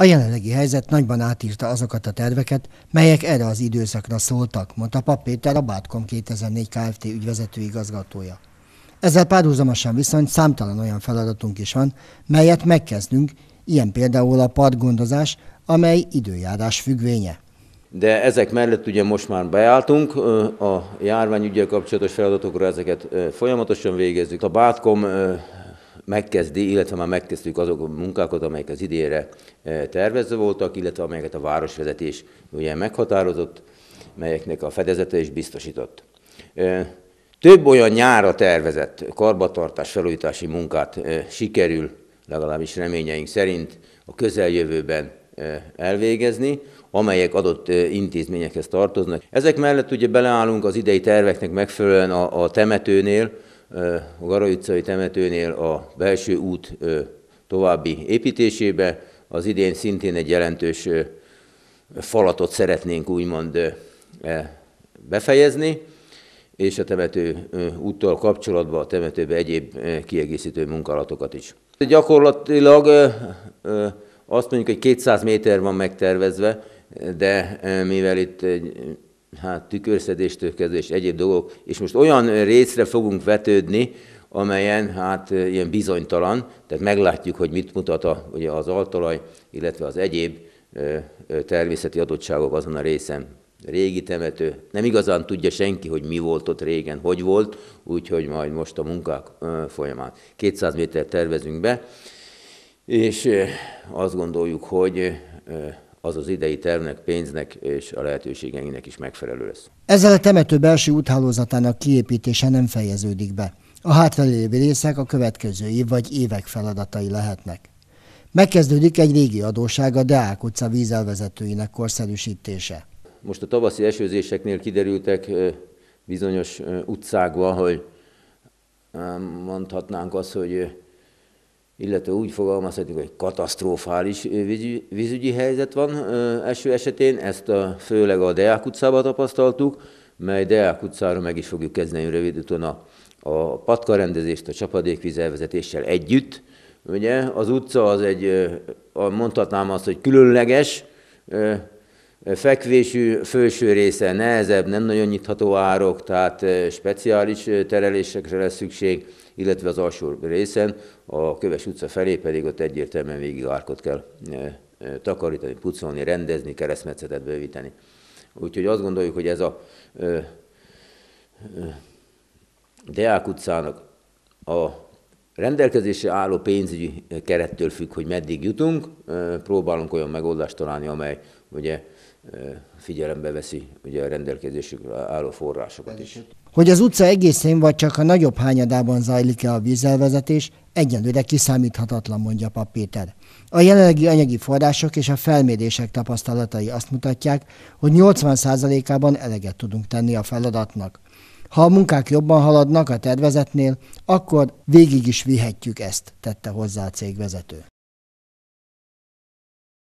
A jelenlegi helyzet nagyban átírta azokat a terveket, melyek erre az időszakra szóltak, mondta Pap Péter, a Bátkom 2004 Kft. ügyvezető igazgatója. Ezzel párhuzamosan viszont számtalan olyan feladatunk is van, melyet megkezdünk, ilyen például a partgondozás, amely időjárás függvénye. De ezek mellett ugye most már beálltunk, a járványügyel kapcsolatos feladatokra ezeket folyamatosan végezzük. A Bátkom megkezdi, illetve már megkezdtük azok a munkákat, amelyek az idére e, tervezve voltak, illetve amelyeket a városvezetés ugye meghatározott, melyeknek a fedezete is biztosított. E, több olyan nyára tervezett karbatartás felújítási munkát e, sikerül, legalábbis reményeink szerint a közeljövőben elvégezni, amelyek adott intézményekhez tartoznak. Ezek mellett ugye beleállunk az idei terveknek megfelelően a, a temetőnél, a Garai utcai temetőnél a belső út további építésébe. Az idén szintén egy jelentős falatot szeretnénk úgymond e, befejezni, és a temető úttal kapcsolatban a temetőbe egyéb kiegészítő munkálatokat is. Gyakorlatilag azt mondjuk, hogy 200 méter van megtervezve, de mivel itt egy hát tükörszedéstől kezdve és egyéb dolgok, és most olyan részre fogunk vetődni, amelyen hát ilyen bizonytalan, tehát meglátjuk, hogy mit mutat a, ugye az altalaj, illetve az egyéb természeti adottságok azon a részen. Régi temető, nem igazán tudja senki, hogy mi volt ott régen, hogy volt, úgyhogy majd most a munkák folyamán. 200 méter tervezünk be, és azt gondoljuk, hogy az az idei tervnek, pénznek és a lehetőségeinknek is megfelelő lesz. Ezzel a temető belső úthálózatának kiépítése nem fejeződik be. A hátralévő részek a következő év vagy évek feladatai lehetnek. Megkezdődik egy régi adóság a Deák utca vízelvezetőinek korszerűsítése. Most a tavaszi esőzéseknél kiderültek bizonyos utcákban, hogy mondhatnánk azt, hogy illetve úgy fogalmazhatjuk, hogy katasztrofális vízügyi helyzet van eső esetén, ezt a, főleg a Deák utcában tapasztaltuk, mely Deák utcára meg is fogjuk kezdeni rövidúton a, a patkarendezést a csapadékvíz elvezetéssel együtt. Ugye az utca az egy, mondhatnám azt, hogy különleges Fekvésű felső része nehezebb, nem nagyon nyitható árok, tehát eh, speciális eh, terelésekre lesz szükség, illetve az alsó részen, a Köves utca felé pedig ott egyértelműen végig árkot kell eh, takarítani, pucolni, rendezni, keresztmetszetet bővíteni. Úgyhogy azt gondoljuk, hogy ez a Deák utcának a rendelkezésre álló pénzügyi kerettől függ, hogy meddig jutunk, próbálunk olyan megoldást találni, amely ugye figyelembe veszi ugye a rendelkezésükre álló forrásokat is. Hogy az utca egészén vagy csak a nagyobb hányadában zajlik-e a vízelvezetés, egyenlőre kiszámíthatatlan, mondja Pap Péter. A jelenlegi anyagi források és a felmérések tapasztalatai azt mutatják, hogy 80%-ában eleget tudunk tenni a feladatnak. Ha a munkák jobban haladnak a tervezetnél, akkor végig is vihetjük ezt, tette hozzá a cégvezető.